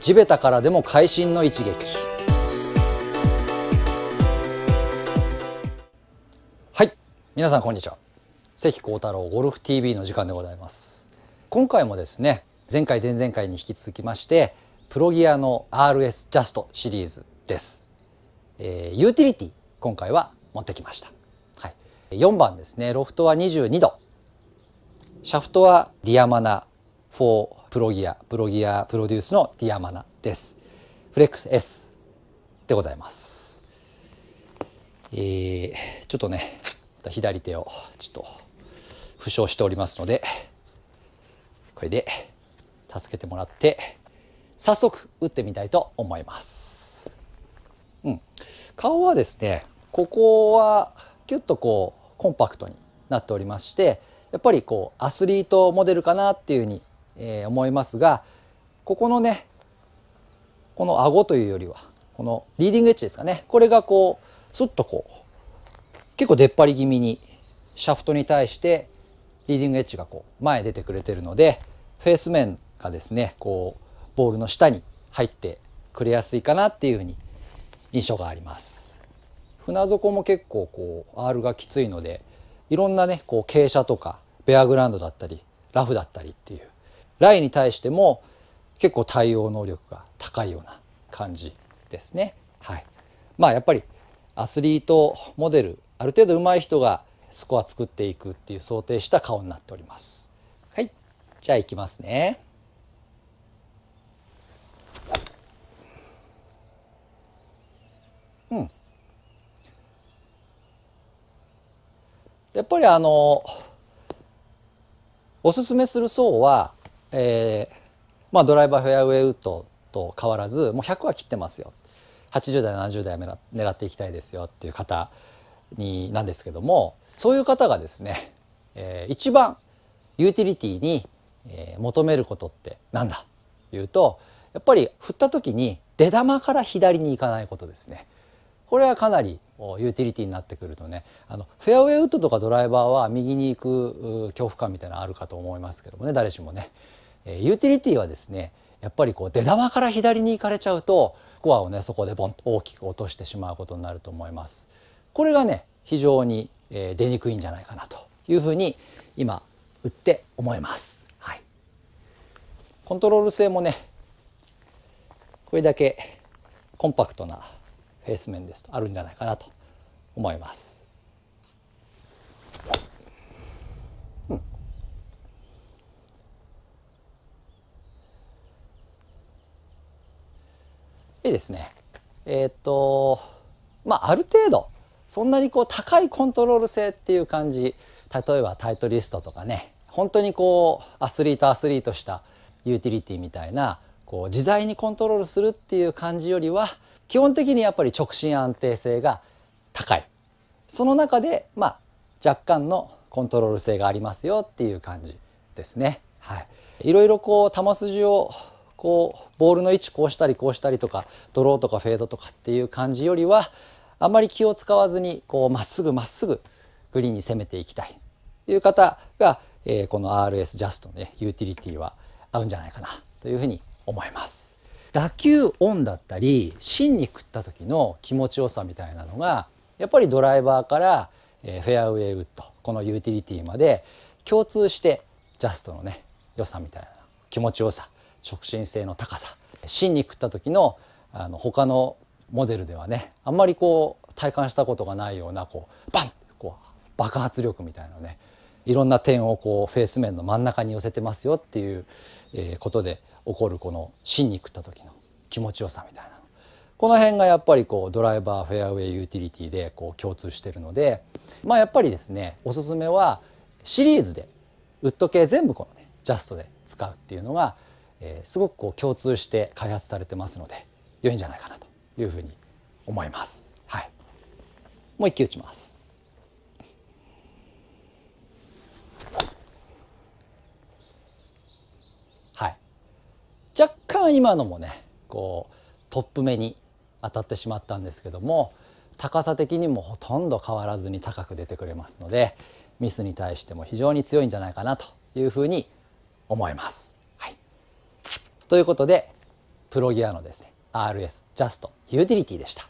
地べたからでも会心の一撃はい皆さんこんにちは関幸太郎ゴルフ TV の時間でございます今回もですね前回前々回に引き続きましてプロギアの RS ジャストシリーズです、えー、ユーティリティ今回は持ってきました、はい、4番ですねロフトは22度シャフトはディアマナ4プロギアプロギアプロデュースのディアマナですフレックス S でございますえー、ちょっとね左手をちょっと負傷しておりますのでこれで助けてもらって早速打ってみたいと思います、うん、顔はですねここはキュッとこうコンパクトになっておりましてやっぱりこうアスリートモデルかなっていうふうにえー、思いますがここのねこの顎というよりはこのリーディングエッジですかねこれがこうスッとこう結構出っ張り気味にシャフトに対してリーディングエッジがこう前に出てくれてるのでフェース面がですねこうボールの下に入ってくれやすいかなっていうふうに印象があります船底も結構こう R がきついのでいろんなねこう傾斜とかベアグラウンドだったりラフだったりっていう雷に対しても結構対応能力が高いような感じですね。はい、まあやっぱりアスリートモデルある程度上手い人がスコア作っていくっていう想定した顔になっております。はい、じゃあいきますね。うん。やっぱりあのおすすめする層はえーまあ、ドライバーフェアウェイウッドと変わらずもう100は切ってますよ80代70代は狙っていきたいですよっていう方になんですけどもそういう方がですね、えー、一番ユーティリティに、えー、求めることってなんだいうとやっぱり振った時に出玉から左に行かないことですね。これはかなりユーティリティになってくるとねあのフェアウェイウッドとかドライバーは右に行く恐怖感みたいなのあるかと思いますけどもね誰しもね、えユーティリティはですねやっぱりこう出玉から左に行かれちゃうとコアをねそこでボンと大きく落としてしまうことになると思います。これがね非常に出にくいんじゃないかなというふうに今売って思います。はい、コントロール性もねこれだけコンパクトなフェース面ですとあるんじゃないかなと思います。うん、いいですね。えー、っとまあある程度そんなにこう高いコントロール性っていう感じ例えばタイトリストとかね本当にこうアスリートアスリートしたユーティリティみたいなこう自在にコントロールするっていう感じよりは基本的にやっぱり直進安定性が高いその中で、まあ、若干のコントロール性がありますよっていう感じですね。はい、いろいろこう球筋をこうボールの位置こうしたりこうしたりとかドローとかフェードとかっていう感じよりはあんまり気を使わずにこうまっすぐまっすぐグリーンに攻めていきたいという方が、えー、この RS ジャストの、ね、ユーティリティは合うんじゃないかなというふうに思います。打球音だったり芯に食った時の気持ちよさみたいなのがやっぱりドライバーからフェアウェイウッドこのユーティリティまで共通してジャストのね良さみたいな気持ちよさ直進性の高さ芯に食った時のあの他のモデルではねあんまりこう体感したことがないようなこうバンこう爆発力みたいなねいろんな点をこうフェース面の真ん中に寄せてますよっていうことで起こるこの芯に食った時の気持ちよさみたいなこの辺がやっぱりこうドライバーフェアウェイユーティリティでこう共通してるのでまあやっぱりですねおすすめはシリーズでウッド系全部このねジャストで使うっていうのが、えすごくこう共通して開発されてますので良いんじゃないかなというふうに思います。はい、もう一球打ちます若干今のもねこうトップ目に当たってしまったんですけども高さ的にもほとんど変わらずに高く出てくれますのでミスに対しても非常に強いんじゃないかなというふうに思います。はい、ということでプロギアのですね RS ジャストユーティリティでした。